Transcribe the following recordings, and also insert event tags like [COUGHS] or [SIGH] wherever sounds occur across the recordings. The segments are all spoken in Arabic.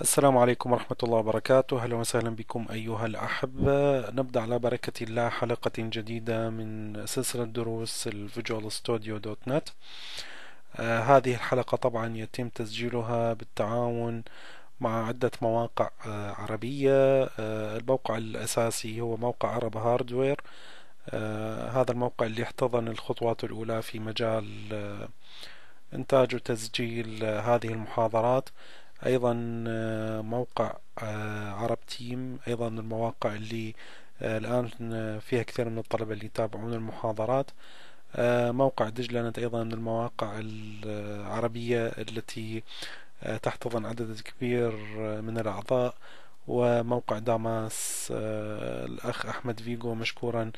السلام عليكم ورحمة الله وبركاته أهلا وسهلا بكم أيها الأحبة نبدأ على بركة الله حلقة جديدة من سلسلة دروس الفيجوال ستوديو دوت نت آه، هذه الحلقة طبعا يتم تسجيلها بالتعاون مع عدة مواقع آه، عربية آه، الموقع الأساسي هو موقع عرب هاردوير هذا الموقع اللي احتضن الخطوات الأولى في مجال إنتاج وتسجيل هذه المحاضرات ايضا آه، موقع آه، عرب تيم ايضا المواقع اللي آه، الان فيها كثير من الطلبة اللي يتابعون المحاضرات موقع دجلانت ايضا من المواقع العربية التي تحتضن عدد كبير من الاعضاء وموقع داماس الأخ أحمد فيجو مشكورا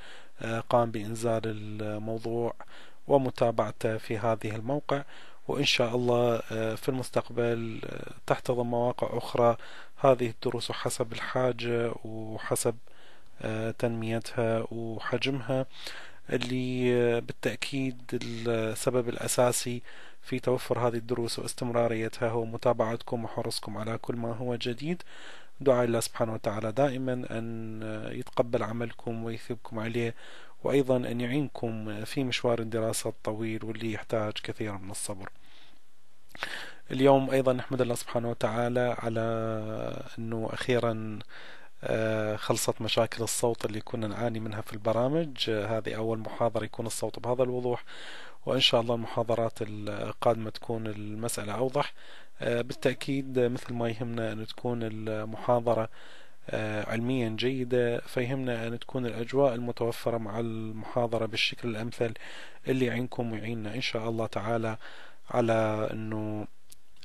قام بإنزال الموضوع ومتابعته في هذه الموقع وإن شاء الله آه، في المستقبل آه، تحتضن مواقع أخرى هذه الدروس حسب الحاجة وحسب آه، تنميتها وحجمها اللي بالتأكيد السبب الأساسي في توفر هذه الدروس واستمراريتها هو متابعتكم وحرصكم على كل ما هو جديد دعاء الله سبحانه وتعالى دائما أن يتقبل عملكم ويثيبكم عليه وأيضا أن يعينكم في مشوار الدراسة الطويل واللي يحتاج كثيرا من الصبر اليوم أيضا نحمد الله سبحانه وتعالى على أنه أخيرا آه، خلصت مشاكل الصوت اللي كنا نعاني منها في البرامج هذه أول محاضرة يكون الصوت بهذا الوضوح وإن شاء الله المحاضرات القادمة تكون المسألة أوضح آه، بالتأكيد مثل ما يهمنا أن تكون المحاضرة آه، علميا جيدة فيهمنا أن تكون الأجواء المتوفرة مع المحاضرة بالشكل الأمثل اللي يعينكم ويعيننا إن شاء الله تعالى على أنه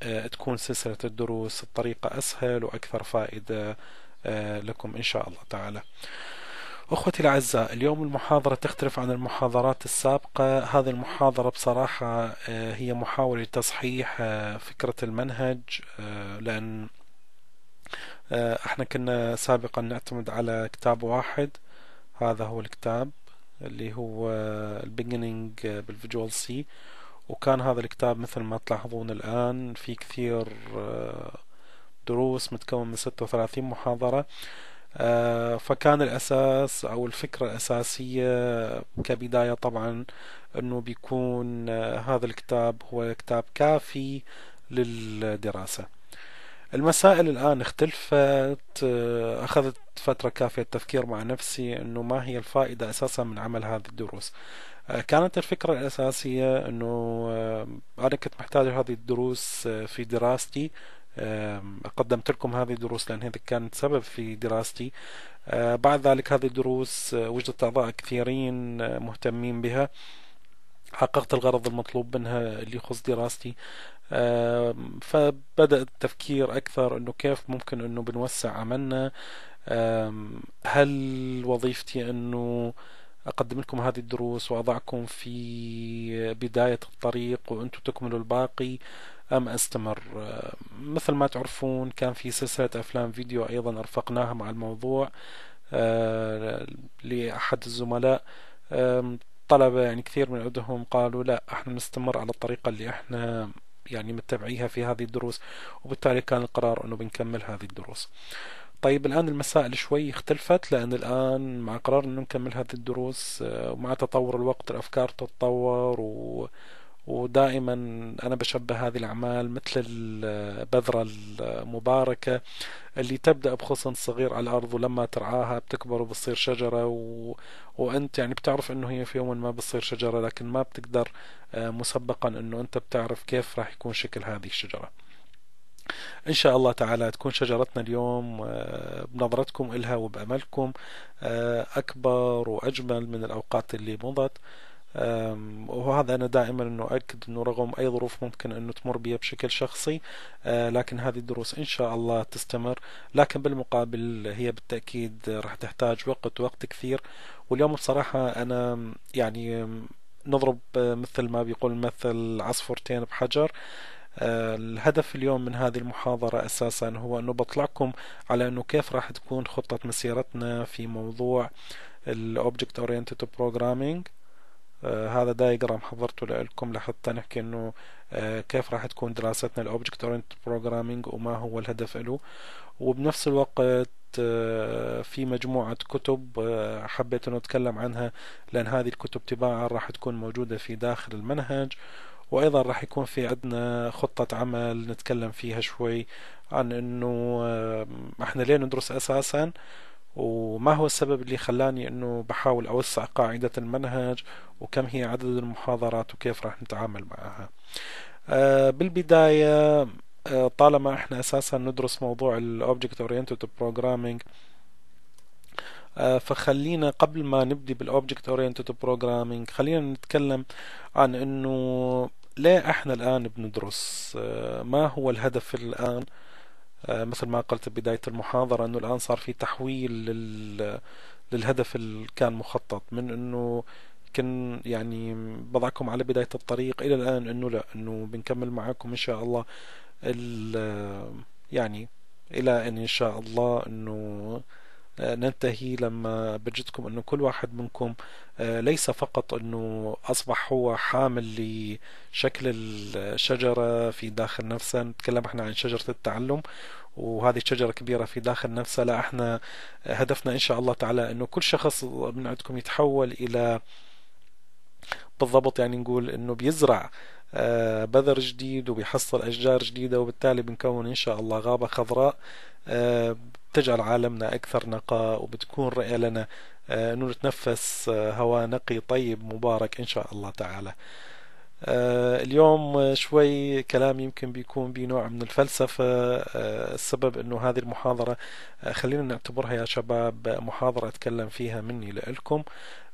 آه، تكون سلسلة الدروس بطريقة أسهل وأكثر فائدة آه، لكم إن شاء الله تعالى أخوتي الأعزاء اليوم المحاضرة تختلف عن المحاضرات السابقة هذه المحاضرة بصراحة هي محاولة تصحيح فكرة المنهج لأن آه، احنا كنا سابقا نعتمد على كتاب واحد هذا هو الكتاب اللي هو آه، البيجنينج بالفيجوال سي وكان هذا الكتاب مثل ما تلاحظون الآن في كثير آه، دروس متكون من 36 محاضرة فكان الأساس أو الفكرة الأساسية كبداية طبعا أنه بيكون هذا الكتاب هو كتاب كافي للدراسة المسائل الآن اختلفت آه، أخذت فترة كافية التفكير مع نفسي أنه ما هي الفائدة أساسا من عمل هذه الدروس آه، كانت الفكرة الأساسية أنه آه، أنا كنت محتاج هذه الدروس في دراستي قدمت لكم هذه الدروس لأن هذا كان سبب في دراستي بعد ذلك هذه الدروس وجدت أعضاء كثيرين مهتمين بها حققت الغرض المطلوب منها اللي يخص دراستي آه، فبدأ التفكير أكثر أنه كيف ممكن أنه بنوسع عملنا هل وظيفتي أنه أقدم لكم هذه الدروس وأضعكم في بداية الطريق وأنتم تكملوا الباقي أم أستمر آه، مثل ما تعرفون كان في سلسلة أفلام فيديو أيضا أرفقناها مع الموضوع آه، لأحد الزملاء طلبة يعني كثير من عندهم قالوا لا احنا نستمر على الطريقة اللي احنا يعني متبعيها في هذه الدروس وبالتالي كان القرار انه بنكمل هذه الدروس طيب الان المسائل شوي اختلفت لان الان مع قرار انه نكمل هذه الدروس آه، ومع تطور الوقت الافكار تتطور و ودائما أنا بشبه هذه الأعمال مثل البذرة المباركة اللي تبدأ بخصن صغير على الأرض ولما ترعاها بتكبر وبتصير شجرة و... وأنت يعني بتعرف أنه هي في يوم ما بتصير شجرة لكن ما بتقدر آه، مسبقا أنه أنت بتعرف كيف راح يكون شكل هذه الشجرة ان شاء الله تعالى تكون شجرتنا اليوم آه، بنظرتكم إلها وبأملكم آه، اكبر واجمل من الاوقات اللي مضت وهذا أنا دائما أنه أكد أنه رغم أي ظروف ممكن أنه تمر بها بشكل شخصي أه، لكن هذه الدروس إن شاء الله تستمر لكن بالمقابل هي بالتأكيد راح تحتاج وقت وقت كثير واليوم بصراحة أنا يعني نضرب مثل ما بيقول مثل عصفورتين بحجر أه، الهدف اليوم من هذه المحاضرة أساسا هو أنه بطلعكم على أنه كيف راح تكون خطة مسيرتنا في موضوع الأوبجكت Oriented Programming آه، هذا دايجرام حضرته لكم لحتى نحكي انه آه، كيف راح تكون دراستنا الاوبجكت اورينت بروجرامينج وما هو الهدف له وبنفس الوقت آه، في مجموعة كتب حبيت انه اتكلم عنها لان هذه الكتب تباعا راح تكون موجودة في داخل المنهج وايضا راح يكون في عندنا خطة عمل نتكلم فيها شوي عن انه احنا ليه ندرس اساسا وما هو السبب اللي خلاني انه بحاول اوسع قاعدة المنهج وكم هي عدد المحاضرات وكيف راح نتعامل معها أه بالبداية أه طالما احنا اساسا ندرس موضوع الاوبجكت اورينتد بروجرامينج فخلينا قبل ما نبدي بالاوبجكت اورينتد بروجرامينج خلينا نتكلم عن انه ليه احنا الان بندرس آه، ما هو الهدف الان آه، مثل ما قلت بداية المحاضرة أنه الآن صار في تحويل لل... للهدف اللي كان مخطط من أنه كن يعني بضعكم على بداية الطريق إلى الآن أنه لا أنه بنكمل معكم إن شاء الله ال... يعني إلى أن إن شاء الله أنه آه، ننتهي لما بجدكم انه كل واحد منكم آه، ليس فقط انه اصبح هو حامل لشكل الشجره في داخل نفسه نتكلم احنا عن شجره التعلم وهذه شجرة كبيرة في داخل نفسها لا احنا آه، هدفنا ان شاء الله تعالى انه كل شخص من عندكم يتحول الى بالضبط يعني نقول انه بيزرع آه، بذر جديد وبيحصل أشجار جديدة وبالتالي بنكون إن شاء الله غابة خضراء آه، بتجعل عالمنا أكثر نقاء وبتكون رئة لنا أنه نتنفس آه، هواء نقي طيب مبارك إن شاء الله تعالى اليوم شوي كلام يمكن بيكون بنوع من الفلسفة السبب أنه هذه المحاضرة خلينا نعتبرها يا شباب محاضرة أتكلم فيها مني لكم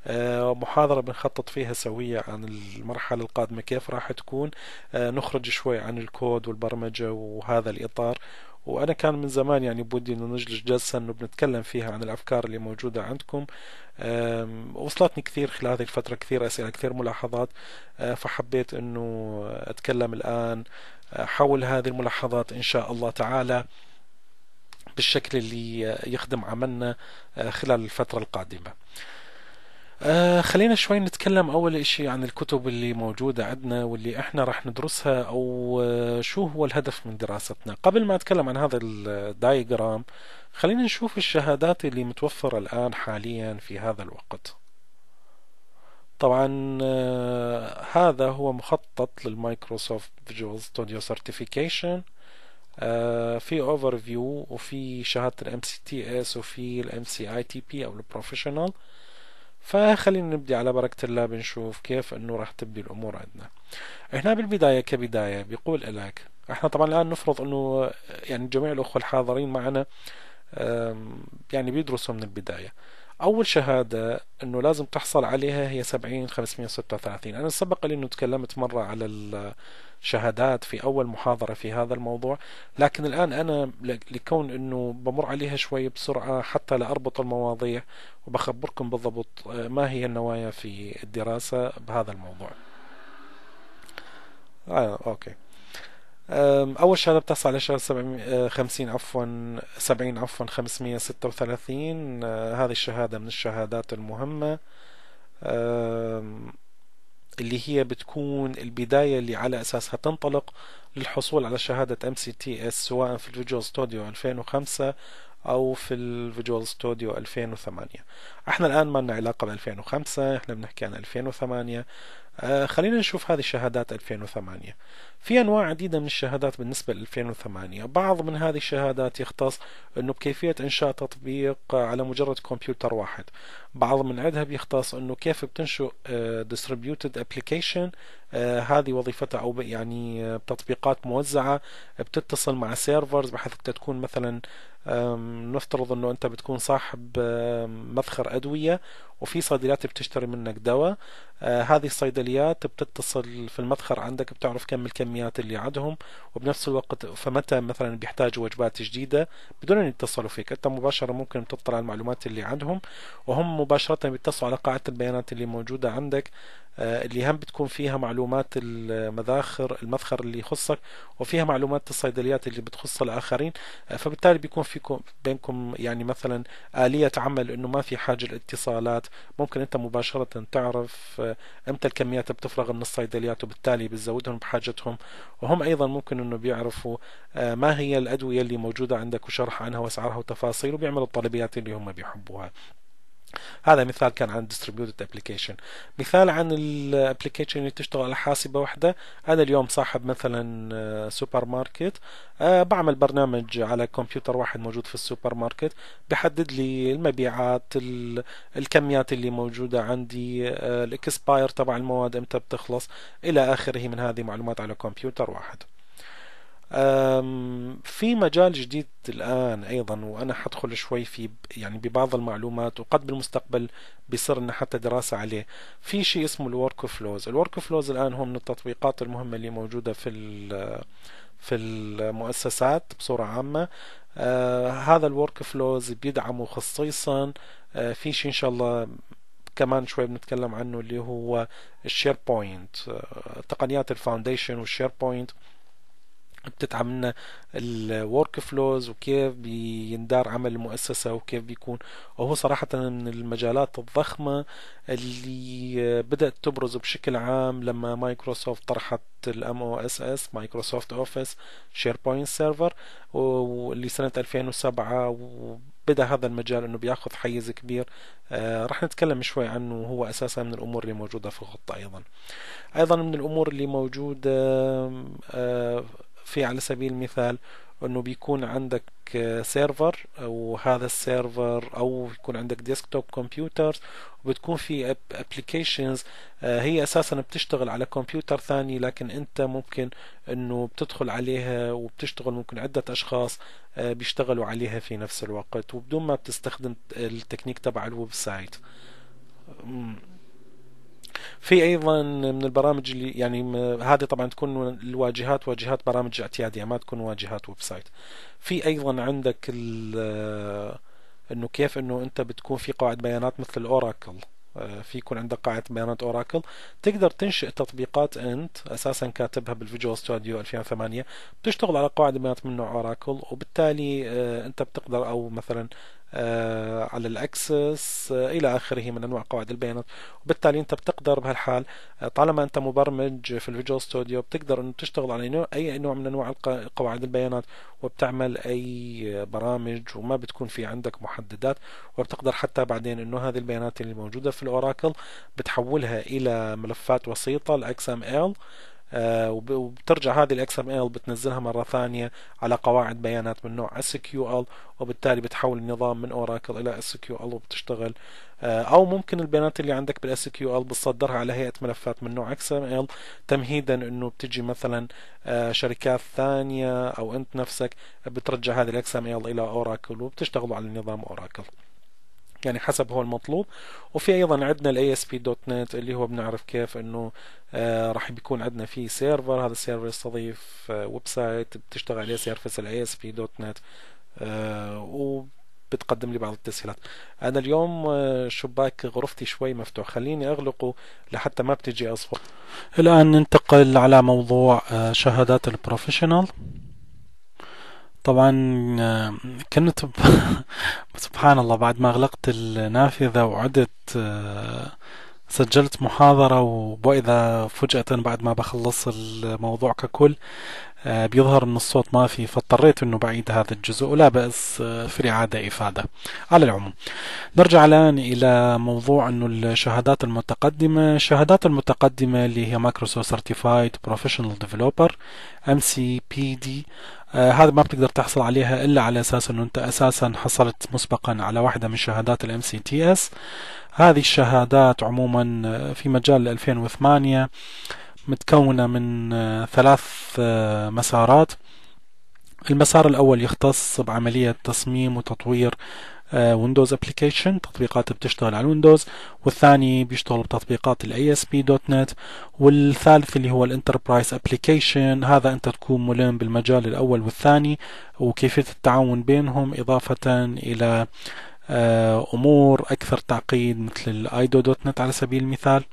آه، محاضرة بنخطط فيها سوية عن المرحلة القادمة كيف راح تكون آه، نخرج شوي عن الكود والبرمجة وهذا الإطار وانا كان من زمان يعني بودي انه نجلس جلسه انه بنتكلم فيها عن الافكار اللي موجوده عندكم وصلتني كثير خلال هذه الفتره كثير اسئله كثير ملاحظات آه، فحبيت انه اتكلم الان حول هذه الملاحظات ان شاء الله تعالى بالشكل اللي يخدم عملنا خلال الفتره القادمه آه خلينا شوي نتكلم أول إشي عن الكتب اللي موجودة عندنا واللي إحنا راح ندرسها أو آه شو هو الهدف من دراستنا قبل ما أتكلم عن هذا الدايجرام آه، خلينا نشوف الشهادات اللي متوفرة الآن حاليا في هذا الوقت طبعا آه هذا هو مخطط للمايكروسوفت فيجوال ستوديو سيرتيفيكيشن في اوفر فيو وفي شهاده الام سي تي اس وفي الام سي اي تي بي او البروفيشنال فخلينا نبدي على بركة الله بنشوف كيف انه راح تبدي الامور عندنا هنا بالبداية كبداية بيقول لك احنا طبعا الان نفرض انه يعني جميع الاخوة الحاضرين معنا يعني بيدرسوا من البداية أول شهادة أنه لازم تحصل عليها هي 70 536 أنا سبق لي أنه تكلمت مرة على شهادات في أول محاضرة في هذا الموضوع لكن الآن أنا لكون أنه بمر عليها شوي بسرعة حتى لأربط المواضيع وبخبركم بالضبط آه، ما هي النوايا في الدراسة بهذا الموضوع آه، أوكي أول شهادة بتحصل على شهادة آه، خمسين عفوا سبعين عفوا خمسمية ستة وثلاثين آه، هذه الشهادة من الشهادات المهمة اللي هي بتكون البداية اللي على أساسها تنطلق للحصول على شهادة MCTS سواء في الفيجوال ستوديو 2005 او في الفيجوال ستوديو 2008 احنا الان ما لنا علاقه ب 2005 احنا بنحكي عن 2008 آه، خلينا نشوف هذه الشهادات 2008 في انواع عديده من الشهادات بالنسبه ل 2008 بعض من هذه الشهادات يختص انه بكيفيه انشاء تطبيق على مجرد كمبيوتر واحد بعض من عندها بيختص انه كيف بتنشئ ديستريبيوتد آه، ابلكيشن آه، هذه وظيفتها او يعني تطبيقات موزعه بتتصل مع سيرفرز بحيث تكون مثلا نفترض انه انت بتكون صاحب مذخر ادويه وفي صيدليات بتشتري منك دواء أه، هذه الصيدليات بتتصل في المذخر عندك بتعرف كم الكميات اللي عندهم وبنفس الوقت فمتى مثلا بيحتاجوا وجبات جديده بدون ان يتصلوا فيك انت مباشره ممكن تطلع على المعلومات اللي عندهم وهم مباشره بيتصلوا على قاعده البيانات اللي موجوده عندك آه، اللي هم بتكون فيها معلومات المذاخر المذخر اللي يخصك وفيها معلومات الصيدليات اللي بتخص الاخرين آه، فبالتالي بيكون فيكم بينكم يعني مثلا اليه عمل انه ما في حاجه لاتصالات ممكن انت مباشره تعرف آه، امتى الكميات بتفرغ من الصيدليات وبالتالي بتزودهم بحاجتهم وهم ايضا ممكن انه بيعرفوا ما هي الادويه اللي موجوده عندك وشرح عنها واسعارها وتفاصيل وبيعملوا الطلبيات اللي هم بيحبوها هذا مثال كان عن distributed application مثال عن الابلكيشن اللي تشتغل على حاسبة واحدة أنا اليوم صاحب مثلا سوبر آه، ماركت آه، بعمل برنامج على كمبيوتر واحد موجود في السوبر ماركت بحدد لي المبيعات الكميات اللي موجودة عندي آه، الاكسباير تبع المواد امتى بتخلص إلى آخره من هذه معلومات على كمبيوتر واحد في مجال جديد الآن أيضا وأنا حدخل شوي في يعني ببعض المعلومات وقد بالمستقبل بيصير لنا حتى دراسة عليه في شيء اسمه الورك فلوز الورك فلوز الآن هو من التطبيقات المهمة اللي موجودة في في المؤسسات بصورة عامة أه، هذا الورك فلوز بيدعمه خصيصا أه، في شيء إن شاء الله كمان شوي بنتكلم عنه اللي هو الشير بوينت أه، تقنيات الفاونديشن والشير بوينت بتتعب لنا الورك فلوز وكيف بيندار عمل المؤسسة وكيف بيكون وهو صراحة من المجالات الضخمة اللي بدأت تبرز بشكل عام لما مايكروسوفت طرحت الام او اس اس مايكروسوفت اوفيس شيربوينت سيرفر واللي سنة 2007 وبدأ هذا المجال انه بياخذ حيز كبير آه، رح نتكلم شوي عنه وهو اساسا من الامور اللي موجوده في الخطه ايضا ايضا من الامور اللي موجوده آه في على سبيل المثال انه بيكون عندك سيرفر وهذا السيرفر او يكون عندك ديسكتوب كمبيوترز وبتكون في ابلكيشنز آه، هي اساسا بتشتغل على كمبيوتر ثاني لكن انت ممكن انه بتدخل عليها وبتشتغل ممكن عده اشخاص آه، بيشتغلوا عليها في نفس الوقت وبدون ما بتستخدم التكنيك تبع الويب سايت في ايضا من البرامج اللي يعني هذه طبعا تكون الواجهات واجهات برامج اعتياديه ما تكون واجهات ويب سايت في ايضا عندك آه، انه كيف انه انت بتكون في قواعد بيانات مثل الاوراكل آه، في يكون عندك قاعدة بيانات اوراكل تقدر تنشئ تطبيقات انت اساسا كاتبها بالفيجوال ستوديو 2008 بتشتغل على قواعد بيانات من نوع اوراكل وبالتالي آه، انت بتقدر او مثلا آه، على الاكسس آه، الى اخره من انواع قواعد البيانات وبالتالي انت بتقدر بهالحال آه، طالما انت مبرمج في الفيجوال ستوديو بتقدر انه تشتغل على نوع اي نوع من انواع قواعد البيانات وبتعمل اي برامج وما بتكون في عندك محددات وبتقدر حتى بعدين انه هذه البيانات اللي موجوده في الاوراكل بتحولها الى ملفات وسيطه الاكس ام ال آه، وبترجع هذه الاكس ام ال بتنزلها مره ثانيه على قواعد بيانات من نوع اس كيو ال وبالتالي بتحول النظام من اوراكل الى اس كيو ال وبتشتغل آه، او ممكن البيانات اللي عندك بالاس كيو ال بتصدرها على هيئه ملفات من نوع اكس ام ال تمهيدا انه بتجي مثلا آه، شركات ثانيه او انت نفسك بترجع هذه الاكس ام ال الى اوراكل وبتشتغلوا على نظام اوراكل يعني حسب هو المطلوب وفي ايضا عندنا الاي اس بي دوت نت اللي هو بنعرف كيف انه آه، راح بيكون عندنا في سيرفر هذا السيرفر يستضيف ويب آه، سايت بتشتغل عليه سيرفس الاي اس بي دوت نت وبتقدم لي بعض التسهيلات انا اليوم آه، شباك غرفتي شوي مفتوح خليني اغلقه لحتى ما بتجي اصفر الان ننتقل على موضوع شهادات البروفيشنال طبعا آه، كنت [LAUGHS] سبحان الله بعد ما أغلقت النافذة وعدت آه، سجلت محاضرة وإذا فجأة بعد ما بخلص الموضوع ككل آه، بيظهر ان الصوت ما في فاضطريت انه بعيد هذا الجزء ولا بأس آه، في الإعادة إفادة على العموم نرجع الآن إلى موضوع انه الشهادات المتقدمة الشهادات المتقدمة اللي هي مايكروسوفت سيرتيفايد بروفيشنال ديفلوبر ام سي بي دي آه هذا ما بتقدر تحصل عليها الا على اساس انه انت اساسا حصلت مسبقا على واحده من شهادات الام سي تي اس هذه الشهادات عموما آه، في مجال 2008 متكونة من آه، ثلاث آه، مسارات المسار الأول يختص بعملية تصميم وتطوير ويندوز ابلكيشن تطبيقات بتشتغل على ويندوز والثاني بيشتغل بتطبيقات الاي اس بي دوت نت والثالث اللي هو الانتربرايز ابلكيشن هذا انت تكون ملم بالمجال الاول والثاني وكيفيه التعاون بينهم اضافه الى آه، امور اكثر تعقيد مثل الايدو دوت نت على سبيل المثال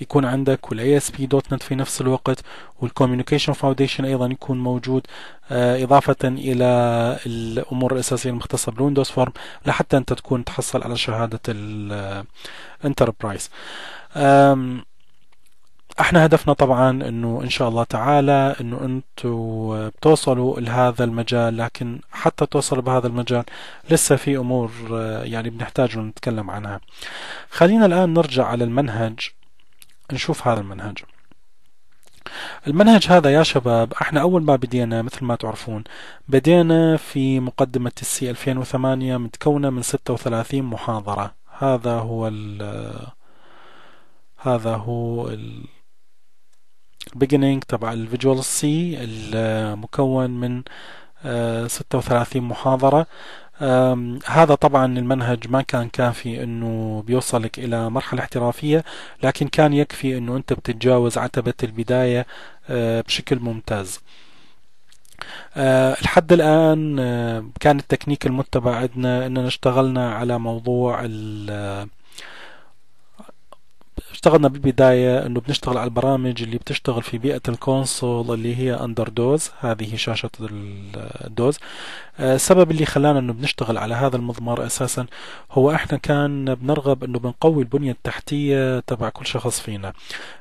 يكون عندك والاي اس بي دوت نت في نفس الوقت والكوميونيكيشن فاونديشن ايضا يكون موجود آه، اضافه الى الامور الاساسيه المختصه بالويندوز فورم لحتى انت تكون تحصل على شهاده الانتربرايز آه، احنا هدفنا طبعا انه ان شاء الله تعالى انه انتوا بتوصلوا لهذا المجال لكن حتى توصلوا بهذا المجال لسه في امور آه، يعني بنحتاج نتكلم عنها خلينا الان نرجع على المنهج نشوف هذا المنهج المنهج هذا يا شباب احنا اول ما بدينا مثل ما تعرفون بدينا في مقدمة السي 2008 متكونة من 36 محاضرة هذا هو ال آه، هذا هو ال beginning تبع الفيجوال سي المكون آه، من 36 آه، محاضرة هذا طبعا المنهج ما كان كافي انه بيوصلك الى مرحلة احترافية لكن كان يكفي انه انت بتتجاوز عتبة البداية آه، بشكل ممتاز لحد الآن كان التكنيك المتبع عندنا أننا اشتغلنا على موضوع ال اشتغلنا بالبداية انه بنشتغل على البرامج اللي بتشتغل في بيئة الكونسول اللي هي اندر دوز هذه شاشة الدوز السبب آه، اللي خلانا انه بنشتغل على هذا المضمار اساسا هو احنا كان بنرغب انه بنقوي البنية التحتية تبع كل شخص فينا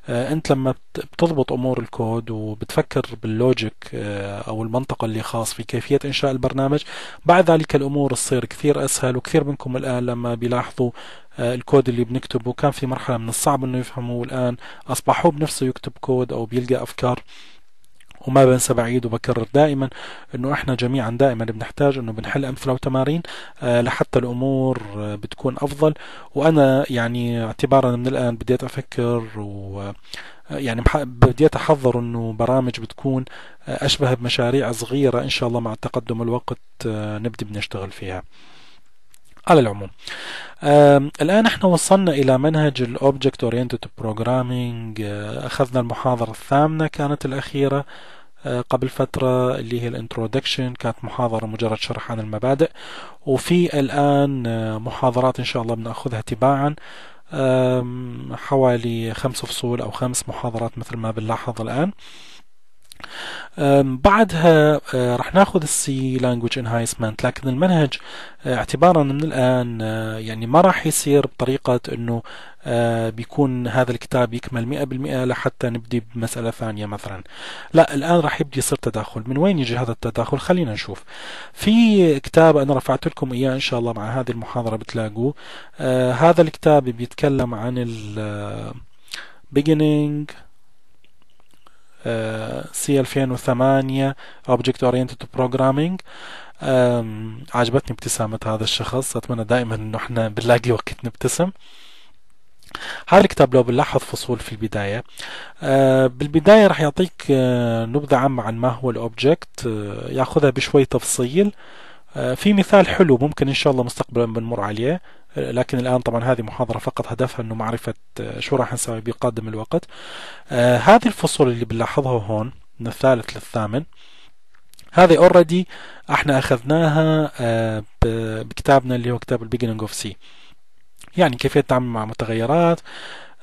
آه، انت لما بتضبط امور الكود وبتفكر باللوجيك آه، او المنطقة اللي خاص في كيفية انشاء البرنامج بعد ذلك الامور تصير كثير اسهل وكثير منكم الان لما بيلاحظوا الكود اللي بنكتبه كان في مرحلة من الصعب انه يفهموه الان اصبحوا بنفسه يكتب كود او بيلقى افكار وما بنسى بعيد وبكرر دائما انه احنا جميعا دائما بنحتاج انه بنحل امثله وتمارين آه، لحتى الامور آه، بتكون افضل وانا يعني اعتبارا من الان بديت افكر و آه، يعني بديت احضر انه برامج بتكون اشبه بمشاريع صغيره ان شاء الله مع تقدم الوقت نبدا بنشتغل فيها على العموم الآن احنا وصلنا إلى منهج الأوبجكت أورينتد بروجرامينج أخذنا المحاضرة الثامنة كانت الأخيرة آه، قبل فترة اللي هي الانترودكشن كانت محاضرة مجرد شرح عن المبادئ وفي الآن آه، محاضرات إن شاء الله بنأخذها تباعا حوالي خمس فصول أو خمس محاضرات مثل ما بنلاحظ الآن بعدها أه، راح ناخذ السي لانجوج انهايسمنت لكن المنهج أه، اعتبارا من الان أه، يعني ما راح يصير بطريقه انه بيكون هذا الكتاب يكمل 100% لحتى نبدي بمساله ثانيه مثلا لا الان راح يبدي يصير تداخل من وين يجي هذا التداخل خلينا نشوف في كتاب انا رفعت لكم اياه ان شاء الله مع هذه المحاضره بتلاقوه هذا الكتاب بيتكلم عن ال beginning آه، سي 2008 Object Oriented Programming عجبتني ابتسامة هذا الشخص أتمنى دائما أنه احنا بنلاقي وقت نبتسم هذا الكتاب لو بنلاحظ فصول في البداية آه، بالبداية راح يعطيك آه، نبذة عامة عن ما هو الأوبجكت ياخذها بشوي تفصيل آه، في مثال حلو ممكن ان شاء الله مستقبلا بنمر عليه آه، لكن الان طبعا هذه محاضره فقط هدفها انه معرفه آه، شو راح نسوي بقادم الوقت هذه الفصول اللي بنلاحظها هون من الثالث للثامن هذه اوريدي احنا اخذناها بكتابنا اللي هو كتاب البيجنينج اوف سي يعني كيفيه التعامل مع متغيرات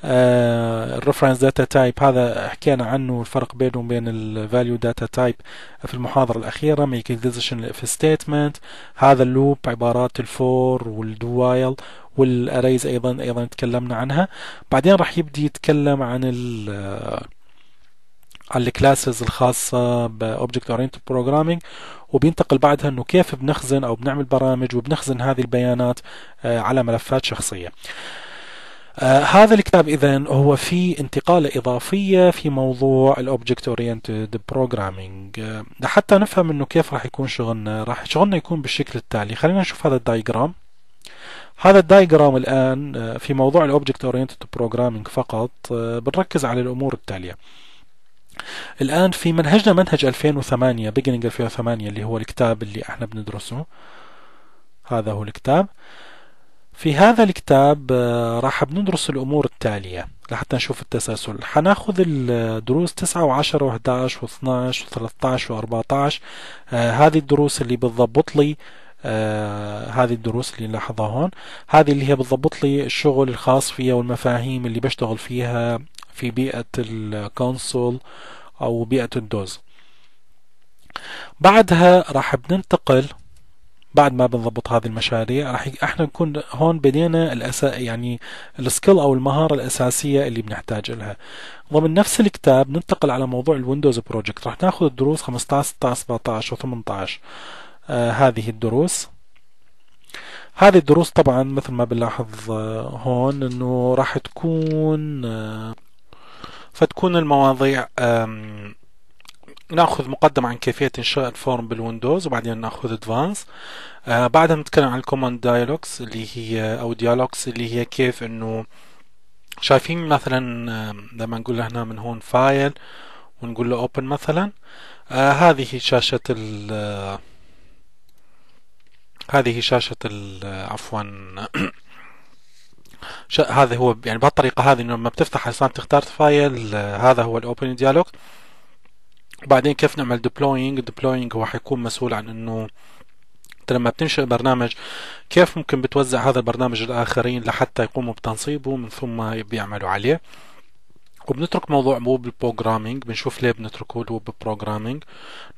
الريفرنس داتا تايب هذا حكينا عنه الفرق بينه وبين الفاليو داتا تايب في المحاضرة الأخيرة ميك ديزيشن في ستيتمنت هذا اللوب عبارات الفور والدوايل والاريز ايضا ايضا تكلمنا عنها بعدين راح يبدي يتكلم عن ال آه، على الكلاسز الخاصة بأوبجكت اورينتد بروجرامينج وبينتقل بعدها انه كيف بنخزن او بنعمل برامج وبنخزن هذه البيانات آه، على ملفات شخصية. آه، هذا الكتاب اذا هو في انتقالة اضافية في موضوع الاوبجكت اورينتد بروجرامينج لحتى نفهم انه كيف راح يكون شغلنا راح شغلنا يكون بالشكل التالي خلينا نشوف هذا الدايجرام هذا الدايجرام الان آه، في موضوع الاوبجكت اورينتد بروجرامينج فقط آه، بنركز على الامور التالية الان في منهجنا منهج 2008 بيجنينج 2008 اللي هو الكتاب اللي احنا بندرسه هذا هو الكتاب في هذا الكتاب آه، راح بندرس الأمور التالية لحتى نشوف التسلسل حناخذ الدروس 9 و10 و11 و12 و13 و14 هذه الدروس اللي بتضبط لي آه، هذه الدروس اللي نلاحظها هون هذه اللي هي بتضبط لي الشغل الخاص فيها والمفاهيم اللي بشتغل فيها في بيئة الكونسول أو بيئة الدوز بعدها راح بننتقل بعد ما بنضبط هذه المشاريع راح احنا نكون هون بدينا الأسا يعني السكيل او المهاره الاساسيه اللي بنحتاج لها ضمن نفس الكتاب ننتقل على موضوع الويندوز بروجكت راح ناخذ الدروس 15 16 17 و18 آه هذه الدروس هذه الدروس طبعا مثل ما بنلاحظ آه، هون انه راح تكون آه فتكون المواضيع آه ناخذ مقدمة عن كيفية إنشاء الفورم بالويندوز وبعدين ناخذ ادفانس آه بعدها نتكلم عن الكوماند دايلوجز اللي هي أو ديالوجز اللي هي كيف إنه شايفين مثلا لما نقول له هنا من هون فايل ونقول له اوبن مثلا آه هذه شاشة ال هذه آه، هذه شاشة ال آه، عفوا [COUGHS] هذا هو يعني بهالطريقة هذه لما بتفتح عشان تختار فايل آه، هذا هو الاوبن ديالوج بعدين كيف نعمل ديبلوينج ديبلوينج هو حيكون مسؤول عن انه انت لما بتنشئ برنامج كيف ممكن بتوزع هذا البرنامج للاخرين لحتى يقوموا بتنصيبه من ثم بيعملوا عليه وبنترك موضوع مو بالبروجرامينج بنشوف ليه بنتركه اللي هو بالبروجرامينج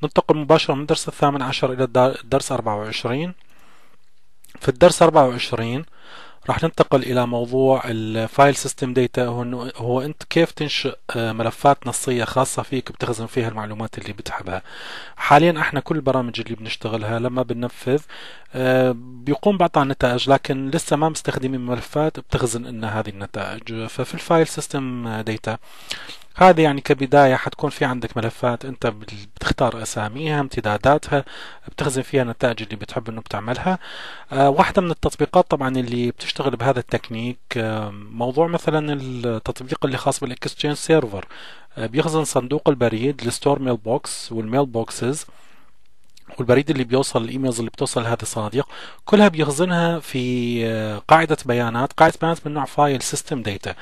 ننتقل مباشرة من الدرس الثامن عشر إلى الدرس 24 في الدرس 24 وعشرين راح ننتقل الى موضوع الفايل سيستم داتا هو انت كيف تنشئ آه، ملفات نصيه خاصه فيك بتخزن فيها المعلومات اللي بتحبها حاليا احنا كل البرامج اللي بنشتغلها لما بننفذ آه، بيقوم بعطى نتائج لكن لسه ما مستخدمين ملفات بتخزن لنا هذه النتائج ففي الفايل سيستم داتا هذا يعني كبداية حتكون في عندك ملفات انت بتختار اساميها امتداداتها بتخزن فيها النتائج اللي بتحب انه بتعملها آه، واحدة من التطبيقات طبعا اللي بتشتغل بهذا التكنيك آه، موضوع مثلا التطبيق اللي خاص بالاكستشينج آه، سيرفر بيخزن صندوق البريد الستور ميل بوكس والميل بوكسز والبريد اللي بيوصل الايميلز اللي بتوصل لهذا الصناديق كلها بيخزنها في قاعده بيانات قاعده بيانات من نوع فايل سيستم داتا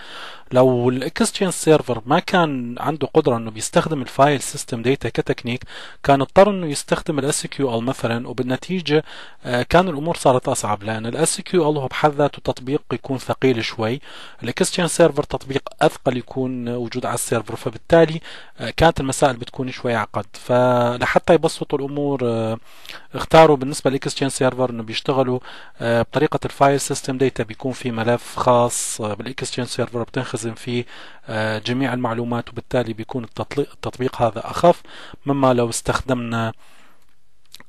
لو الاكستشينج سيرفر ما كان عنده قدره انه بيستخدم الفايل سيستم داتا كتكنيك كان اضطر انه يستخدم الاس كيو ال مثلا وبالنتيجه آه، كان الامور صارت اصعب لان الاس كيو ال هو بحد ذاته تطبيق يكون ثقيل شوي الاكستشينج سيرفر تطبيق اثقل يكون وجود على السيرفر فبالتالي آه، كانت المسائل بتكون شوي عقد فلحتى يبسطوا الامور آه، اختاروا بالنسبه للاكستشينج سيرفر انه بيشتغلوا بطريقه الفايل سيستم داتا بيكون في ملف خاص بالاكستشينج سيرفر بتنخزن يختزن فيه آه، جميع المعلومات وبالتالي بيكون التطبيق هذا أخف مما لو استخدمنا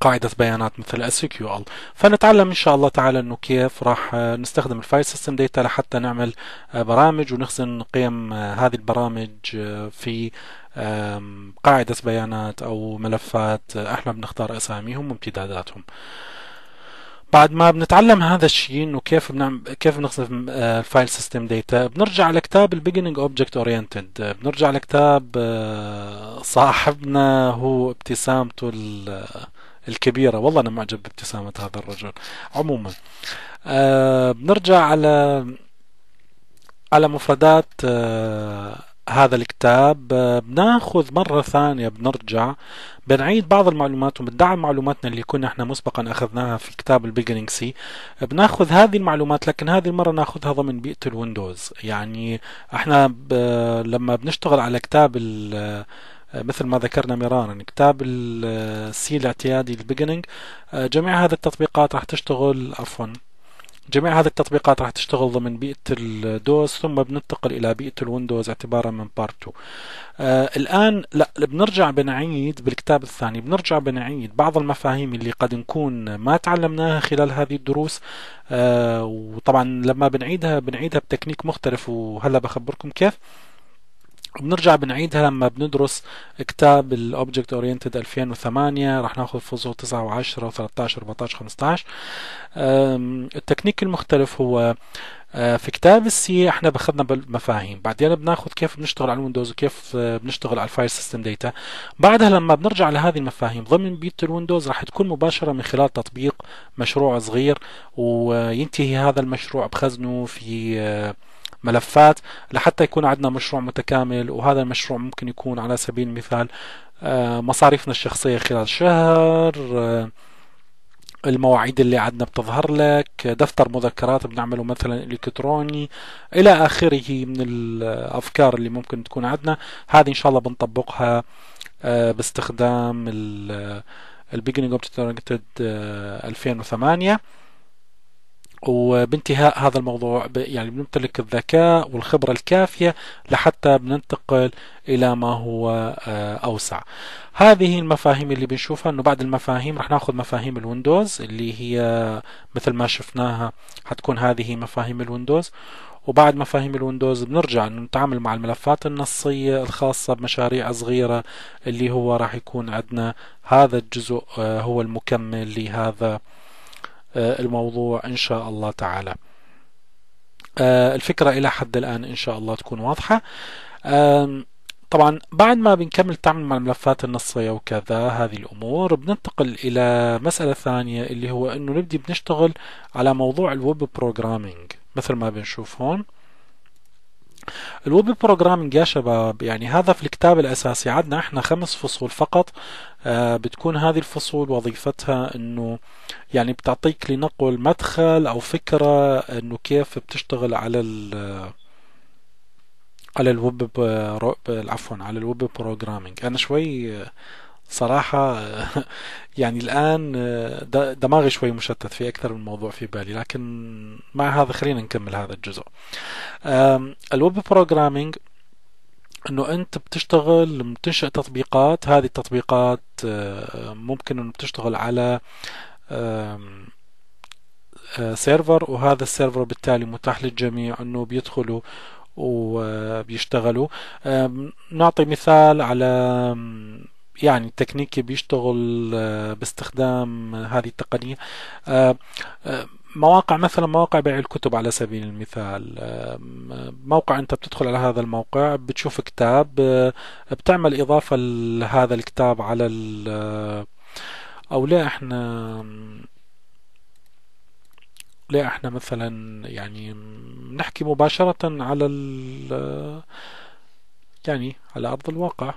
قاعدة بيانات مثل SQL فنتعلم إن شاء الله تعالى أنه كيف راح آه، نستخدم الفايل سيستم داتا لحتى نعمل آه، برامج ونخزن قيم هذه البرامج في قاعدة بيانات أو ملفات احنا بنختار أساميهم وامتداداتهم بعد ما بنتعلم هذا الشيء انه كيف بنعمل كيف بنخزن الفايل سيستم داتا بنرجع لكتاب البيجنينج اوبجكت اورينتد بنرجع لكتاب آه، صاحبنا هو ابتسامته آه، الكبيرة والله أنا معجب بابتسامة هذا الرجل عموما آه، بنرجع على على مفردات هذا الكتاب بناخذ مرة ثانية بنرجع بنعيد بعض المعلومات وبندعم معلوماتنا اللي كنا احنا مسبقا اخذناها في كتاب البيجنينج سي بناخذ هذه المعلومات لكن هذه المره ناخذها ضمن بيئه الويندوز يعني احنا ب... لما بنشتغل على كتاب ال... مثل ما ذكرنا مرارا يعني كتاب السي الاعتيادي البيجنينج جميع هذه التطبيقات راح تشتغل عفوا جميع هذه التطبيقات راح تشتغل ضمن بيئة الدوس ثم بننتقل إلى بيئة الويندوز اعتبارا من بارت 2 آه الآن لا بنرجع بنعيد بالكتاب الثاني بنرجع بنعيد بعض المفاهيم اللي قد نكون ما تعلمناها خلال هذه الدروس آه وطبعا لما بنعيدها بنعيدها بتكنيك مختلف وهلا بخبركم كيف وبنرجع بنعيدها لما بندرس كتاب الاوبجكت اورينتد 2008 رح ناخذ فصول 9 و10 و13 و14 15 التكنيك المختلف هو آه، في كتاب السي احنا باخذنا بالمفاهيم بعدين بناخذ كيف بنشتغل على الويندوز وكيف آه، بنشتغل على الفايل سيستم داتا بعدها لما بنرجع لهذه المفاهيم ضمن بيت الويندوز راح تكون مباشره من خلال تطبيق مشروع صغير وينتهي هذا المشروع بخزنه في آه، ملفات لحتى يكون عندنا مشروع متكامل وهذا المشروع ممكن يكون على سبيل المثال آه، مصاريفنا الشخصية خلال شهر آه، المواعيد اللي عندنا بتظهر لك دفتر مذكرات بنعمله مثلا الكتروني الى اخره من الافكار اللي ممكن تكون عندنا هذه ان شاء الله بنطبقها آه، باستخدام البيجنينج اوف 2008 وبانتهاء هذا الموضوع يعني بنمتلك الذكاء والخبرة الكافية لحتى بننتقل إلى ما هو آه، أوسع هذه المفاهيم اللي بنشوفها أنه بعد المفاهيم رح ناخذ مفاهيم الويندوز اللي هي مثل ما شفناها حتكون هذه مفاهيم الويندوز وبعد مفاهيم الويندوز بنرجع نتعامل مع الملفات النصية الخاصة بمشاريع صغيرة اللي هو راح يكون عندنا هذا الجزء آه، هو المكمل لهذا آه، الموضوع إن شاء الله تعالى آه، الفكرة إلى حد الآن إن شاء الله تكون واضحة طبعا بعد ما بنكمل تعمل مع الملفات النصية وكذا هذه الأمور بننتقل إلى مسألة ثانية اللي هو أنه نبدي بنشتغل على موضوع الويب بروجرامينج مثل ما بنشوف هون الويب بروجرامينج يا شباب يعني هذا في الكتاب الاساسي عندنا احنا خمس فصول فقط آه، بتكون هذه الفصول وظيفتها انه يعني بتعطيك لنقل مدخل او فكره انه كيف بتشتغل على ال على الويب عفوا على الويب بروجرامينج انا شوي صراحة [LAUGHS] يعني الآن آه، دماغي شوي مشتت في أكثر من موضوع في بالي لكن مع هذا خلينا نكمل هذا الجزء الويب بروجرامينج انه انت بتشتغل بتنشئ تطبيقات هذه التطبيقات آه، ممكن انه بتشتغل على سيرفر آه، وهذا السيرفر بالتالي متاح للجميع انه بيدخلوا وبيشتغلوا نعطي مثال على يعني التكنيك بيشتغل آه، باستخدام هذه التقنية آه، آه، مواقع مثلا مواقع بيع الكتب على سبيل المثال موقع انت بتدخل على هذا الموقع بتشوف كتاب بتعمل اضافة لهذا الكتاب على ال او لا احنا لا احنا مثلا يعني نحكي مباشرة على ال يعني على ارض الواقع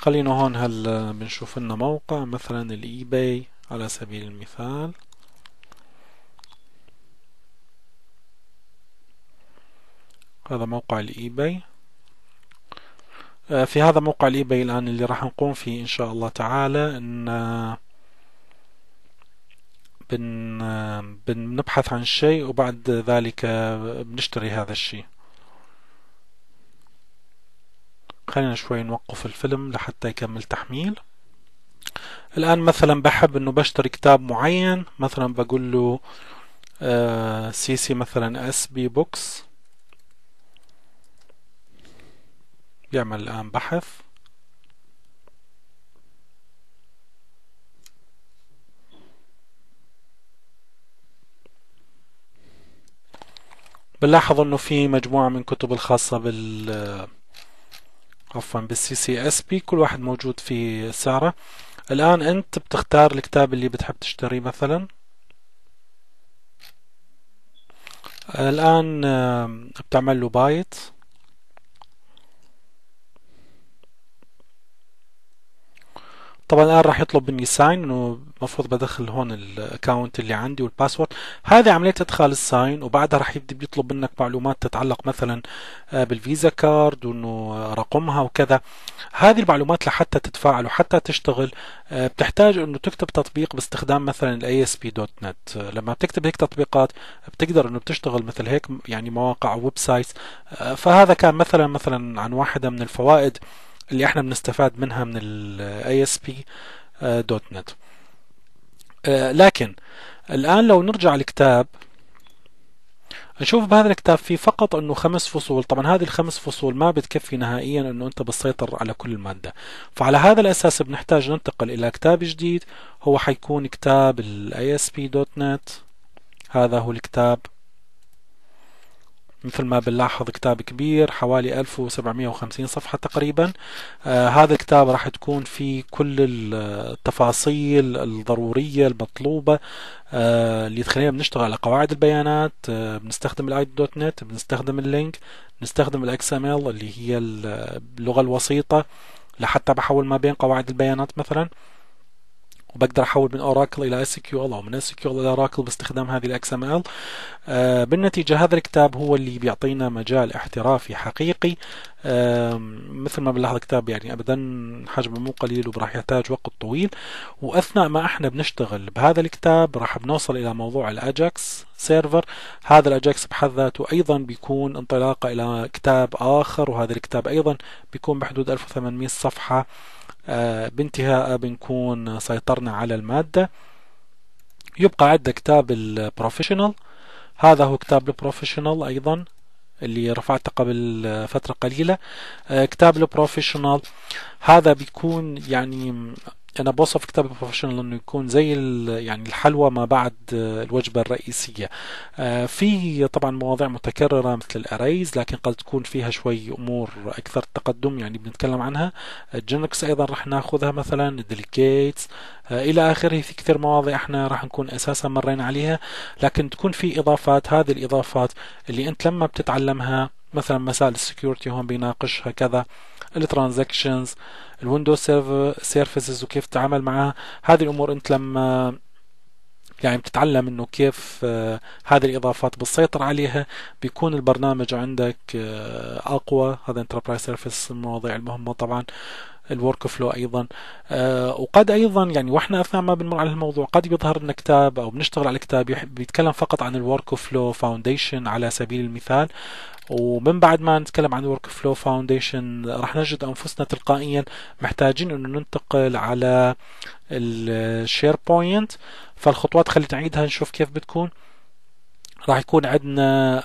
خلينا هون هل بنشوف لنا موقع مثلا الاي باي على سبيل المثال هذا موقع الاي آه، باي في هذا موقع الاي باي الان اللي راح نقوم فيه ان شاء الله تعالى ان آه، آه، بن بنبحث عن شيء وبعد ذلك بنشتري هذا الشيء خلينا شوي نوقف الفيلم لحتى يكمل تحميل الآن مثلا بحب إنه بشتري كتاب معين مثلا بقول له آه، سي سي مثلا اس بي بوكس بيعمل الآن بحث بنلاحظ انه في مجموعة من كتب الخاصة بال آه، عفوا بالسي سي اس بي كل واحد موجود في سعره الآن أنت بتختار الكتاب اللي بتحب تشتريه مثلا الآن بتعمل له بايت طبعا الان راح يطلب مني ساين انه المفروض بدخل هون الاكونت اللي عندي والباسورد هذه عمليه ادخال الساين وبعدها راح يبدا بيطلب منك معلومات تتعلق مثلا آه، بالفيزا كارد وانه رقمها وكذا هذه المعلومات لحتى تتفاعل وحتى تشتغل آه، بتحتاج انه تكتب تطبيق باستخدام مثلا الاي اس بي دوت نت لما بتكتب هيك تطبيقات بتقدر انه بتشتغل مثل هيك يعني مواقع ويب سايتس آه، فهذا كان مثلا مثلا عن واحده من الفوائد اللي احنا بنستفاد منها من الاي اس آه، بي دوت نت آه، لكن الان لو نرجع الكتاب نشوف بهذا الكتاب في فقط انه خمس فصول طبعا هذه الخمس فصول ما بتكفي نهائيا انه انت بتسيطر على كل المادة فعلى هذا الاساس بنحتاج ننتقل الى كتاب جديد هو حيكون كتاب دوت نت هذا هو الكتاب مثل ما بنلاحظ كتاب كبير حوالي 1750 صفحة تقريبا آه هذا الكتاب راح تكون فيه كل التفاصيل الضرورية المطلوبة آه اللي تخلينا بنشتغل على قواعد البيانات آه بنستخدم الاي دوت نت بنستخدم اللينك بنستخدم الاكس ام ال اللي هي اللغة الوسيطة لحتى بحول ما بين قواعد البيانات مثلا وبقدر احول من اوراكل الى اس كيو ال او من اس كيو ال الى اوراكل باستخدام هذه الاكس ام ال آه، بالنتيجه هذا الكتاب هو اللي بيعطينا مجال احترافي حقيقي آه، مثل ما بنلاحظ الكتاب يعني ابدا حجمه مو قليل وراح يحتاج وقت طويل واثناء ما احنا بنشتغل بهذا الكتاب راح بنوصل الى موضوع الاجاكس سيرفر هذا الاجاكس بحد ذاته ايضا بيكون انطلاقه الى كتاب اخر وهذا الكتاب ايضا بيكون بحدود 1800 صفحه آه، بانتهاء بنكون سيطرنا على المادة يبقى عندنا كتاب البروفيشنال هذا هو كتاب البروفيشنال أيضا اللي رفعته قبل فترة قليلة آه، كتاب البروفيشنال هذا بيكون يعني انا بوصف كتاب البروفيشنال انه يكون زي يعني الحلوى ما بعد الوجبه الرئيسيه آه، في طبعا مواضيع متكرره مثل الاريز لكن قد تكون فيها شوي امور اكثر تقدم يعني بنتكلم عنها الجينكس ايضا راح ناخذها مثلا ديليكيتس آه، الى اخره في كثير مواضيع احنا راح نكون اساسا مرينا عليها لكن تكون في اضافات هذه الاضافات اللي انت لما بتتعلمها مثلا مسائل السكيورتي هون بيناقشها كذا الترانزكشنز الويندوز سيرفيسز وكيف تتعامل معها هذه الامور انت لما يعني بتتعلم انه كيف آه، هذه الاضافات بتسيطر عليها بيكون البرنامج عندك آه، اقوى هذا انتربرايز سيرفيس المواضيع المهمه طبعا الورك فلو ايضا آه، وقد ايضا يعني واحنا اثناء ما بنمر على الموضوع قد بيظهر لنا كتاب او بنشتغل على كتاب بيتكلم فقط عن الورك فلو فاونديشن على سبيل المثال ومن بعد ما نتكلم عن الورك فلو فاونديشن راح نجد انفسنا تلقائيا محتاجين انه ننتقل على الشير بوينت فالخطوات خلينا نعيدها نشوف كيف بتكون راح يكون عندنا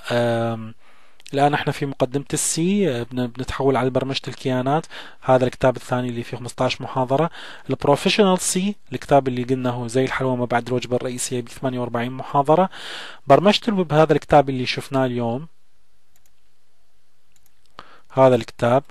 الآن احنا في مقدمة السي بنتحول على برمجة الكيانات هذا الكتاب الثاني اللي فيه 15 محاضرة البروفيشنال سي الكتاب اللي قلنا هو زي الحلوى ما بعد الوجبة الرئيسية ب 48 محاضرة برمجة الويب هذا الكتاب اللي شفناه اليوم هذا الكتاب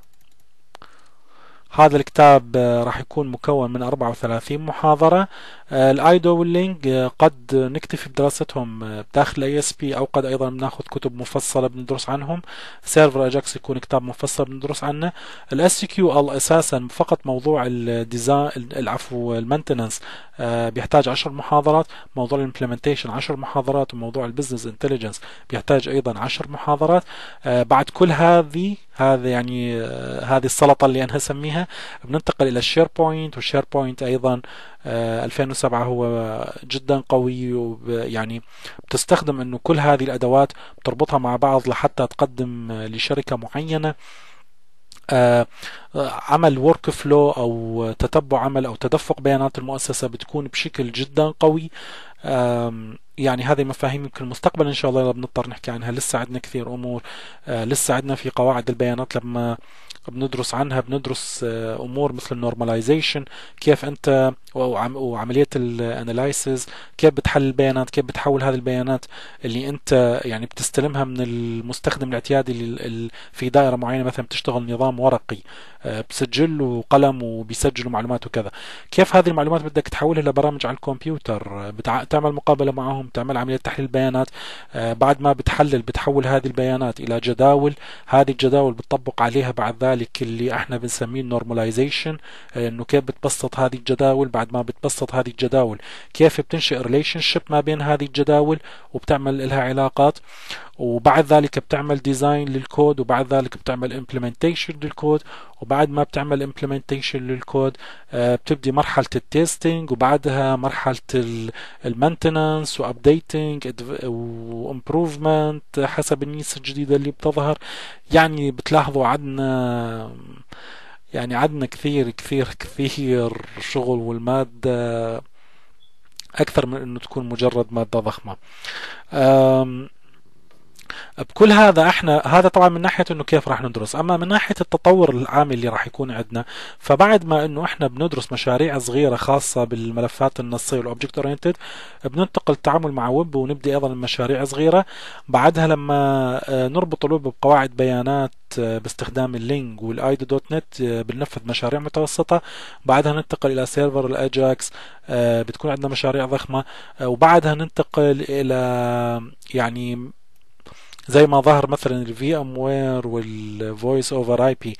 هذا الكتاب آه، راح يكون مكون من 34 محاضرة آه، الايدو واللينج آه، قد نكتفي بدراستهم آه، داخل اي اس بي او قد ايضا بناخذ كتب مفصله بندرس عنهم سيرفر اجاكس يكون كتاب مفصل بندرس عنه الاس كيو ال اساسا فقط موضوع الديزاين العفو المينتننس بيحتاج 10 محاضرات موضوع الامبلمنتيشن 10 محاضرات وموضوع البزنس انتليجنس بيحتاج ايضا 10 محاضرات بعد كل هذه هذا يعني هذه السلطه اللي انا اسميها بننتقل الى الشير بوينت والشير بوينت ايضا 2007 آه، هو جدا قوي ويعني بتستخدم انه كل هذه الادوات بتربطها مع بعض لحتى تقدم آه، لشركه معينه آه، عمل ورك فلو او تتبع عمل او تدفق بيانات المؤسسه بتكون بشكل جدا قوي يعني هذه مفاهيم يمكن المستقبل ان شاء الله بنضطر نحكي عنها لسه عندنا كثير امور آه، لسه عندنا في قواعد البيانات لما بندرس عنها بندرس آه، امور مثل النورماليزيشن كيف انت وعمليه الاناليسز كيف بتحلل البيانات كيف بتحول هذه البيانات اللي انت يعني بتستلمها من المستخدم الاعتيادي في دائره معينه مثلا بتشتغل نظام ورقي آه، بسجل وقلم وبيسجلوا معلومات وكذا كيف هذه المعلومات بدك تحولها لبرامج على الكمبيوتر بتعمل مقابله معهم بتاعهم تعمل عملية تحليل بيانات آه، بعد ما بتحلل بتحول هذه البيانات إلى جداول هذه الجداول بتطبق عليها بعد ذلك اللي احنا بنسميه النورماليزيشن آه، انه كيف بتبسط هذه الجداول بعد ما بتبسط هذه الجداول كيف بتنشئ ريليشن شيب ما بين هذه الجداول وبتعمل لها علاقات وبعد ذلك بتعمل ديزاين للكود وبعد ذلك بتعمل امبلمنتيشن للكود وبعد ما بتعمل امبلمنتيشن للكود آه، بتبدي مرحله التيستينج وبعدها مرحله المينتننس وابديتنج وامبروفمنت حسب النيس الجديده اللي بتظهر يعني بتلاحظوا عندنا يعني عندنا كثير كثير كثير شغل والماده اكثر من انه تكون مجرد ماده ضخمه بكل هذا احنا هذا طبعا من ناحيه انه كيف راح ندرس اما من ناحيه التطور العام اللي راح يكون عندنا فبعد ما انه احنا بندرس مشاريع صغيره خاصه بالملفات النصيه والاوبجكت اورينتد بننتقل للتعامل مع ويب ونبدا ايضا مشاريع صغيره بعدها لما آه، نربط الويب بقواعد بيانات آه، باستخدام اللينك والايدو دوت نت آه، بننفذ مشاريع متوسطة بعدها ننتقل إلى سيرفر الأجاكس بتكون عندنا مشاريع ضخمة وبعدها ننتقل إلى يعني زي ما ظهر مثلا الفي ام وير والفويس اوفر اي بي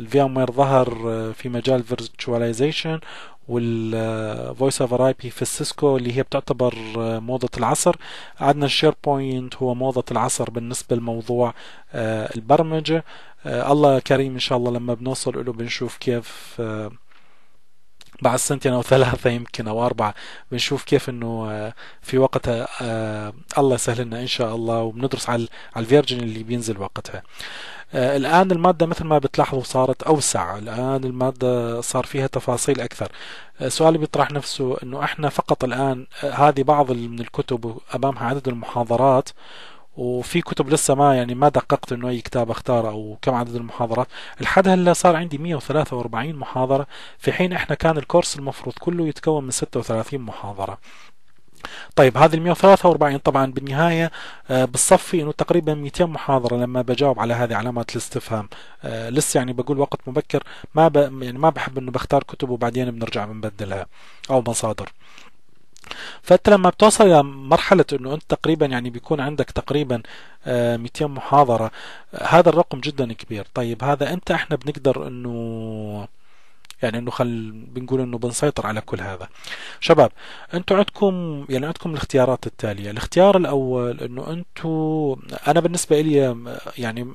الفي ام وير ظهر آه، في مجال فيرتشواليزيشن والفويس اوفر اي بي في السيسكو اللي هي بتعتبر آه، موضة العصر عندنا الشير بوينت هو موضة العصر بالنسبة لموضوع آه، البرمجة الله كريم ان شاء الله لما بنوصل له بنشوف كيف بعد سنتين او ثلاثه يمكن او اربعه بنشوف كيف انه آه، في وقتها آه، آه، الله يسهل لنا ان شاء الله وبندرس على الفيرجن اللي بينزل وقتها الان الماده مثل ما بتلاحظوا صارت اوسع الان الماده صار فيها تفاصيل اكثر سؤالي بيطرح نفسه انه احنا فقط الان هذه بعض من الكتب امامها عدد المحاضرات وفي كتب لسه ما يعني ما دققت انه اي كتاب اختار او كم عدد المحاضرات لحد هلا صار عندي 143 محاضره في حين احنا كان الكورس المفروض كله يتكون من 36 محاضره طيب هذه ال 143 طبعا بالنهايه آه، بتصفي انه تقريبا 200 محاضره لما بجاوب على هذه علامات الاستفهام آه، لسه يعني بقول وقت مبكر ما ب... يعني ما بحب انه بختار كتب وبعدين بنرجع بنبدلها او مصادر فانت لما بتوصل الى مرحله انه انت تقريبا يعني بيكون عندك تقريبا 200 آه، محاضره هذا الرقم جدا كبير طيب هذا انت احنا بنقدر انه يعني انه خل بنقول انه بنسيطر على كل هذا شباب انتم عندكم يعني عندكم الاختيارات التاليه الاختيار الاول انه انتم انا بالنسبه لي يعني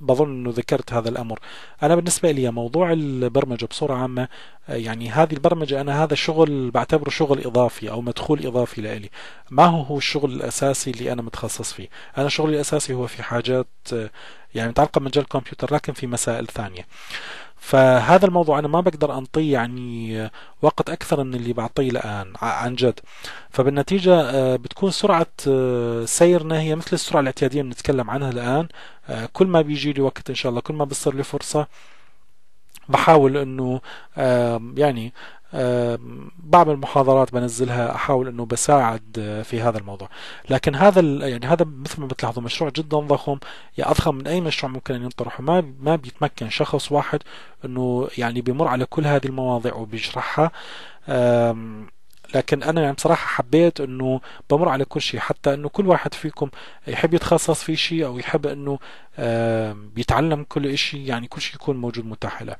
بظن انه ذكرت هذا الامر انا بالنسبه لي موضوع البرمجه بصوره عامه يعني هذه البرمجه انا هذا شغل بعتبره شغل اضافي او مدخول اضافي لإلي ما هو هو الشغل الاساسي اللي انا متخصص فيه انا شغلي الاساسي هو في حاجات يعني متعلقه بمجال الكمبيوتر لكن في مسائل ثانيه فهذا الموضوع انا ما بقدر انطيه يعني وقت اكثر من اللي بعطيه الان عن جد فبالنتيجه آه، بتكون سرعه آه، سيرنا هي مثل السرعه الاعتياديه اللي بنتكلم عنها الان آه، كل ما بيجي لي وقت ان شاء الله كل ما بصير لي فرصه بحاول انه يعني بعمل محاضرات بنزلها احاول انه بساعد آه، في هذا الموضوع لكن هذا يعني هذا مثل ما بتلاحظوا مشروع جدا ضخم يا اضخم من اي مشروع ممكن ان ينطرح ما ما بيتمكن شخص واحد انه يعني بمر على كل هذه المواضيع وبيشرحها لكن انا يعني بصراحه حبيت انه بمر على كل شيء حتى انه كل واحد فيكم يحب يتخصص في شيء او يحب انه يتعلم كل شيء يعني كل شيء يكون موجود متاح له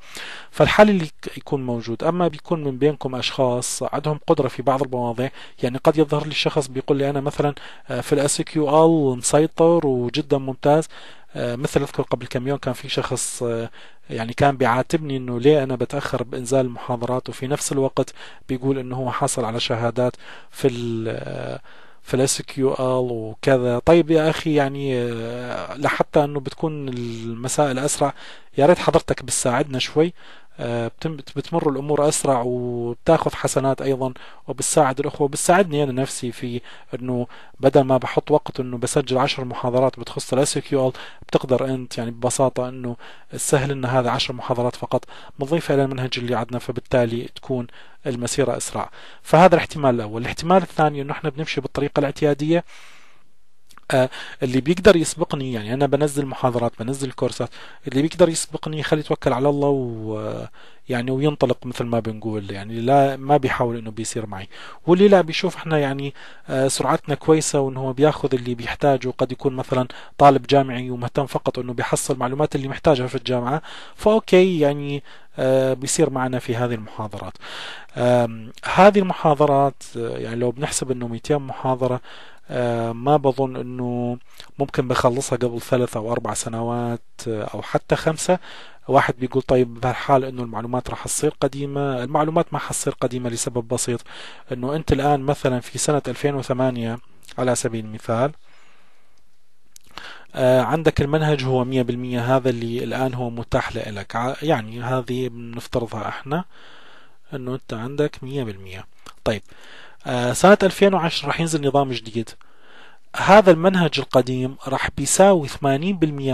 فالحل اللي يكون موجود اما بيكون من بينكم اشخاص عندهم قدره في بعض المواضيع يعني قد يظهر لي شخص بيقول لي انا مثلا آه، في الاس كيو ال مسيطر وجدا ممتاز آه، مثل اذكر قبل كم يوم كان في شخص آه، يعني كان بيعاتبني انه ليه انا بتاخر بانزال المحاضرات وفي نفس الوقت بيقول انه هو حصل على شهادات في ال آه، في الاس كيو ال وكذا طيب يا اخي يعني لحتى انه بتكون المسائل اسرع يا ريت حضرتك بتساعدنا شوي آه، بتمر الامور اسرع وبتاخذ حسنات ايضا وبتساعد الاخوه وبتساعدني انا نفسي في انه بدل ما بحط وقت انه بسجل عشر محاضرات بتخص الاس كيو ال بتقدر انت يعني ببساطه انه تسهل ان هذا عشر محاضرات فقط بنضيفها الى المنهج اللي عندنا فبالتالي تكون المسيره اسرع فهذا الاحتمال الاول الاحتمال الثاني انه احنا بنمشي بالطريقه الاعتياديه اللي بيقدر يسبقني يعني انا بنزل محاضرات بنزل كورسات اللي بيقدر يسبقني خليه يتوكل على الله و يعني وينطلق مثل ما بنقول يعني لا ما بيحاول انه بيصير معي واللي لا بيشوف احنا يعني آه، سرعتنا كويسه وانه هو بياخذ اللي بيحتاجه قد يكون مثلا طالب جامعي ومهتم فقط انه بيحصل معلومات اللي محتاجها في الجامعه فاوكي يعني آه، بيصير معنا في هذه المحاضرات هذه المحاضرات آه، يعني لو بنحسب انه 200 محاضره آه، ما بظن انه ممكن بخلصها قبل ثلاث او اربع سنوات آه، او حتى خمسه واحد بيقول طيب بهالحال انه المعلومات راح تصير قديمه المعلومات ما حتصير قديمه لسبب بسيط انه انت الان مثلا في سنه 2008 على سبيل المثال آه، عندك المنهج هو 100% هذا اللي الآن هو متاح لك يعني هذه بنفترضها احنا انه انت عندك 100% طيب آه، سنة 2010 راح ينزل نظام جديد هذا المنهج القديم راح بيساوي 80%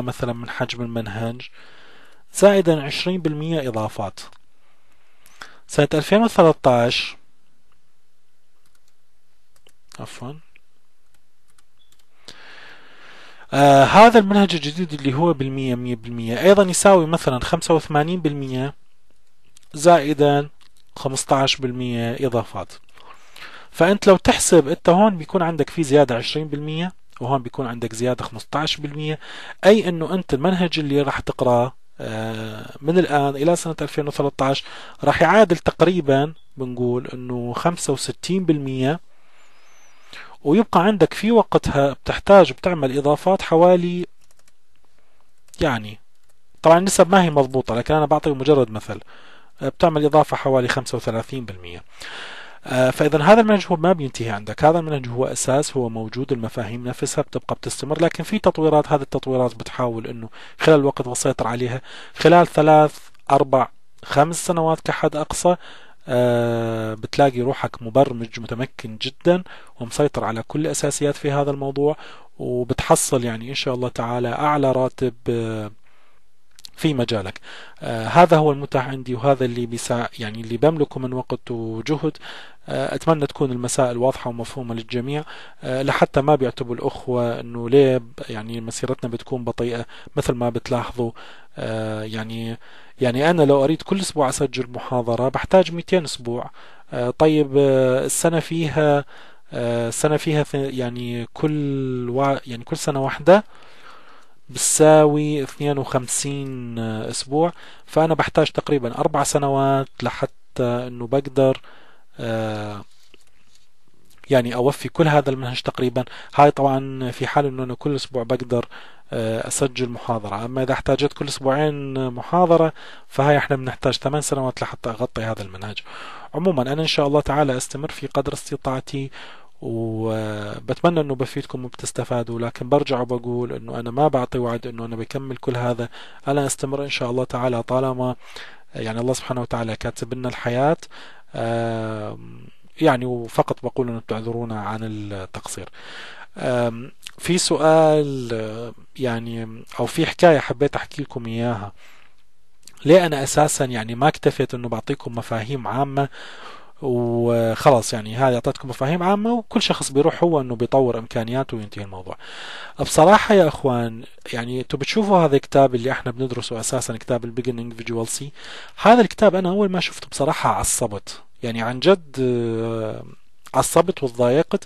مثلا من حجم المنهج زائدا 20% إضافات سنة 2013 عفوا آه هذا المنهج الجديد اللي هو بالمية مية بالمية أيضا يساوي مثلا خمسة وثمانين بالمية زائدا خمسة عشر بالمية إضافات فانت لو تحسب انت هون بيكون عندك في زياده 20% وهون بيكون عندك زياده 15% اي انه انت المنهج اللي راح تقراه آه، من الآن إلى سنة 2013 راح يعادل تقريبا بنقول أنه 65% ويبقى عندك في وقتها بتحتاج بتعمل إضافات حوالي يعني طبعا النسب ما هي مضبوطة لكن أنا بعطي مجرد مثل آه، بتعمل إضافة حوالي 35% آه، فاذا هذا المنهج هو ما بينتهي عندك هذا المنهج هو اساس هو موجود المفاهيم نفسها بتبقى بتستمر لكن في تطويرات هذه التطويرات بتحاول انه خلال الوقت وسيطر عليها خلال ثلاث اربع خمس سنوات كحد اقصى آه، بتلاقي روحك مبرمج متمكن جدا ومسيطر على كل الاساسيات في هذا الموضوع وبتحصل يعني ان شاء الله تعالى اعلى راتب آه، في مجالك آه هذا هو المتاح عندي وهذا اللي بيسا يعني اللي بملكه من وقت وجهد آه اتمنى تكون المسائل واضحه ومفهومه للجميع آه لحتى ما بيعتبوا الاخوه انه ليه يعني مسيرتنا بتكون بطيئه مثل ما بتلاحظوا آه يعني يعني انا لو اريد كل اسبوع اسجل محاضره بحتاج 200 اسبوع آه طيب آه السنه فيها آه فيها يعني كل يعني كل سنه واحده بتساوي 52 آه، اسبوع فانا بحتاج تقريبا اربع سنوات لحتى انه بقدر آه، يعني اوفي كل هذا المنهج تقريبا هاي طبعا في حال انه انا كل اسبوع بقدر آه، اسجل محاضرة اما اذا احتاجت كل اسبوعين محاضرة فهاي احنا بنحتاج ثمان سنوات لحتى اغطي هذا المنهج عموما انا ان شاء الله تعالى استمر في قدر استطاعتي وبتمنى انه بفيدكم وبتستفادوا لكن برجع وبقول انه انا ما بعطي وعد انه انا بكمل كل هذا انا استمر ان شاء الله تعالى طالما يعني الله سبحانه وتعالى كاتب لنا الحياه يعني وفقط بقول انه تعذرونا عن التقصير في سؤال يعني او في حكايه حبيت احكي لكم اياها ليه انا اساسا يعني ما اكتفيت انه بعطيكم مفاهيم عامه وخلاص يعني هذا اعطيتكم مفاهيم عامه وكل شخص بيروح هو انه بيطور امكانياته وينتهي الموضوع. بصراحه يا اخوان يعني انتم بتشوفوا هذا الكتاب اللي احنا بندرسه اساسا كتاب البيجنينج فيجوال سي هذا الكتاب انا اول ما شفته بصراحه عصبت يعني عن جد آه، عصبت وتضايقت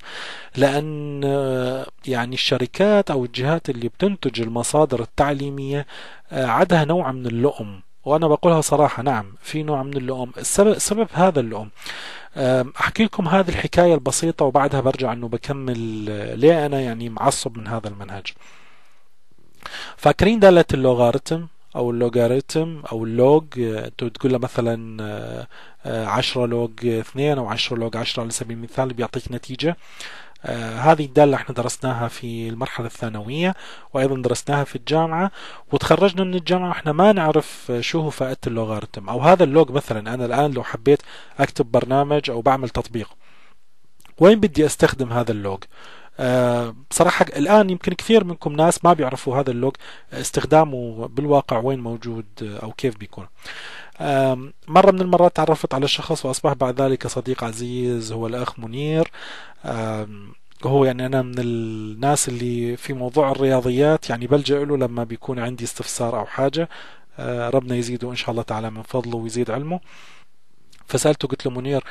لأن آه، يعني الشركات أو الجهات اللي بتنتج المصادر التعليمية آه، عدها نوع من اللؤم وانا بقولها صراحه نعم في نوع من اللؤم السبب سبب هذا اللؤم احكي لكم هذه الحكايه البسيطه وبعدها برجع انه بكمل ليه انا يعني معصب من هذا المنهج فاكرين داله اللوغاريتم او اللوغاريتم او اللوج انتوا تقول له مثلا 10 لوج 2 او 10 لوج 10 على سبيل المثال بيعطيك نتيجه آه، هذه الدالة احنا درسناها في المرحلة الثانوية وأيضا درسناها في الجامعة وتخرجنا من الجامعة احنا ما نعرف شو هو فائدة اللوغاريتم أو هذا اللوج مثلا أنا الآن لو حبيت أكتب برنامج أو بعمل تطبيق وين بدي أستخدم هذا اللوج بصراحة آه، الآن يمكن كثير منكم ناس ما بيعرفوا هذا اللوك استخدامه بالواقع وين موجود أو كيف بيكون مرة من المرات تعرفت على الشخص وأصبح بعد ذلك صديق عزيز هو الأخ منير هو يعني أنا من الناس اللي في موضوع الرياضيات يعني بلجأ له لما بيكون عندي استفسار أو حاجة آه، ربنا يزيده إن شاء الله تعالى من فضله ويزيد علمه فسألته قلت له منير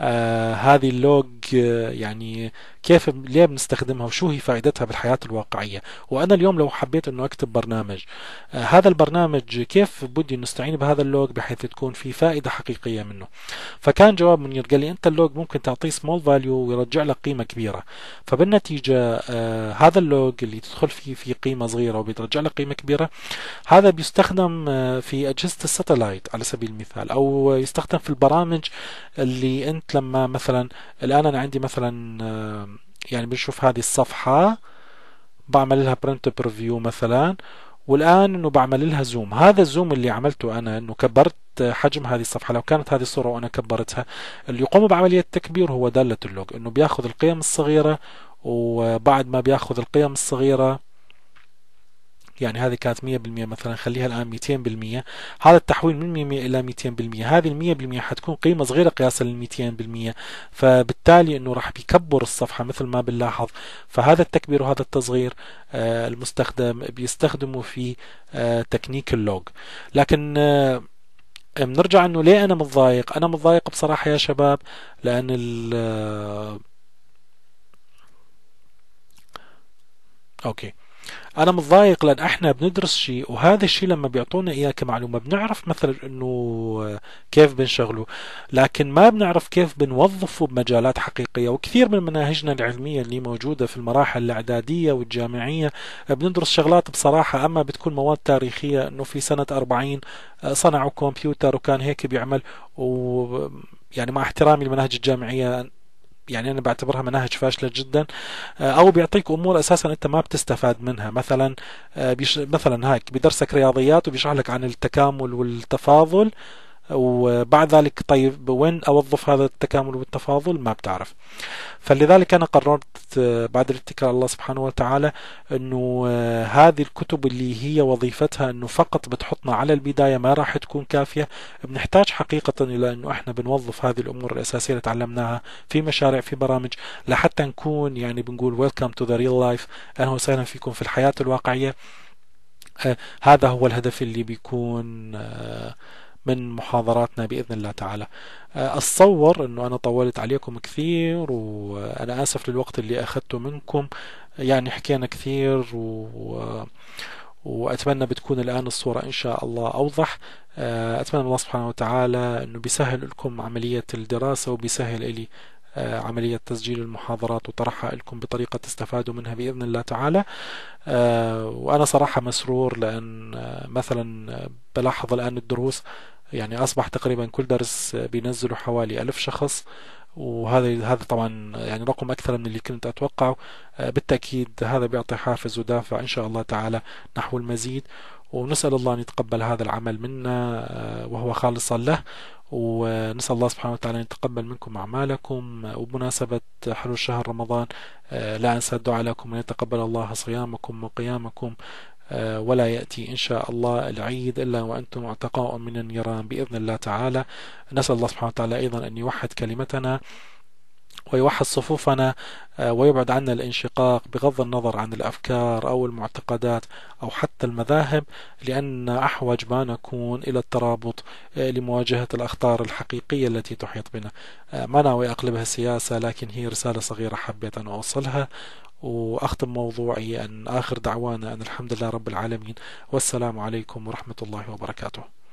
آه هذه اللوج آه، يعني كيف ليه بنستخدمها وشو هي فائدتها بالحياة الواقعية وأنا اليوم لو حبيت أنه أكتب برنامج آه هذا البرنامج كيف بدي نستعين بهذا اللوج بحيث تكون في فائدة حقيقية منه فكان جواب منير قال لي أنت اللوج ممكن تعطيه سمول فاليو ويرجع لك قيمة كبيرة فبالنتيجة آه، هذا اللوج اللي تدخل فيه في قيمة صغيرة وبيترجع لك قيمة كبيرة هذا بيستخدم آه، في أجهزة الساتلايت على سبيل المثال أو يستخدم في البرامج اللي أنت فهمت لما مثلا الان انا عندي مثلا آه، يعني بنشوف هذه الصفحه بعمل لها برنت بريفيو مثلا والان انه بعمل لها زوم هذا الزوم اللي عملته انا انه كبرت حجم هذه الصفحه لو كانت هذه الصوره وانا كبرتها اللي يقوم بعمليه التكبير هو داله اللوج انه بياخذ القيم الصغيره وبعد ما بياخذ القيم الصغيره يعني هذه كانت 100% مثلا خليها الآن 200% هذا التحويل من 100% إلى 200% هذه ال 100% حتكون قيمة صغيرة قياسا لل 200% فبالتالي أنه راح بيكبر الصفحة مثل ما بنلاحظ فهذا التكبير وهذا التصغير آه، المستخدم بيستخدمه في آه، تكنيك اللوج لكن بنرجع آه، انه ليه انا متضايق انا متضايق بصراحه يا شباب لان ال اوكي انا متضايق لان احنا بندرس شيء وهذا الشيء لما بيعطونا اياه كمعلومه بنعرف مثلا انه كيف بنشغله لكن ما بنعرف كيف بنوظفه بمجالات حقيقيه وكثير من مناهجنا العلميه اللي موجوده في المراحل الاعداديه والجامعيه بندرس شغلات بصراحه اما بتكون مواد تاريخيه انه في سنه 40 آه، صنعوا كمبيوتر وكان هيك بيعمل و يعني مع احترامي للمناهج الجامعيه يعني انا بعتبرها مناهج فاشله جدا آه، او بيعطيك امور اساسا انت ما بتستفاد منها مثلا آه، بيش مثلا هيك بدرسك رياضيات وبيشرح لك عن التكامل والتفاضل وبعد ذلك طيب وين اوظف هذا التكامل والتفاضل ما بتعرف فلذلك انا قررت آه، بعد الاتكال الله سبحانه وتعالى انه آه، هذه الكتب اللي هي وظيفتها انه فقط بتحطنا على البدايه ما راح تكون كافيه بنحتاج حقيقه الى انه احنا بنوظف هذه الامور الاساسيه اللي تعلمناها في مشاريع في برامج لحتى نكون يعني بنقول ويلكم تو ذا ريل لايف اهلا وسهلا فيكم في الحياه الواقعيه آه، هذا هو الهدف اللي بيكون آه من محاضراتنا باذن الله تعالى. آه، اتصور انه انا طولت عليكم كثير وانا اسف للوقت اللي اخذته منكم يعني حكينا كثير و واتمنى بتكون الان الصوره ان شاء الله اوضح آه، اتمنى من الله سبحانه وتعالى انه بيسهل لكم عمليه الدراسه وبيسهل الي آه، عملية تسجيل المحاضرات وطرحها لكم بطريقة تستفادوا منها بإذن الله تعالى وأنا صراحة مسرور لأن مثلا بلاحظ الآن الدروس يعني أصبح تقريبا كل درس بينزلوا حوالي ألف شخص وهذا هذا طبعا يعني رقم اكثر من اللي كنت اتوقعه آه، بالتاكيد هذا بيعطي حافز ودافع ان شاء الله تعالى نحو المزيد ونسال الله ان يتقبل هذا العمل منا آه، وهو خالصا له ونسال الله سبحانه وتعالى ان يتقبل منكم اعمالكم آه، وبمناسبه حلول شهر رمضان لا انسى الدعاء لكم ان يتقبل الله صيامكم وقيامكم آه، ولا يأتي إن شاء الله العيد إلا وأنتم اعتقاء من النيران بإذن الله تعالى نسأل الله سبحانه وتعالى أيضا أن يوحد كلمتنا ويوحد صفوفنا آه، ويبعد عنا الانشقاق بغض النظر عن الافكار او المعتقدات او حتى المذاهب لان احوج ما نكون الى الترابط آه، لمواجهه الاخطار الحقيقيه التي تحيط بنا. ما ناوي اقلبها سياسه لكن هي رساله صغيره حبيت ان اوصلها وأختم موضوعي أن آخر دعوانا أن الحمد لله رب العالمين والسلام عليكم ورحمة الله وبركاته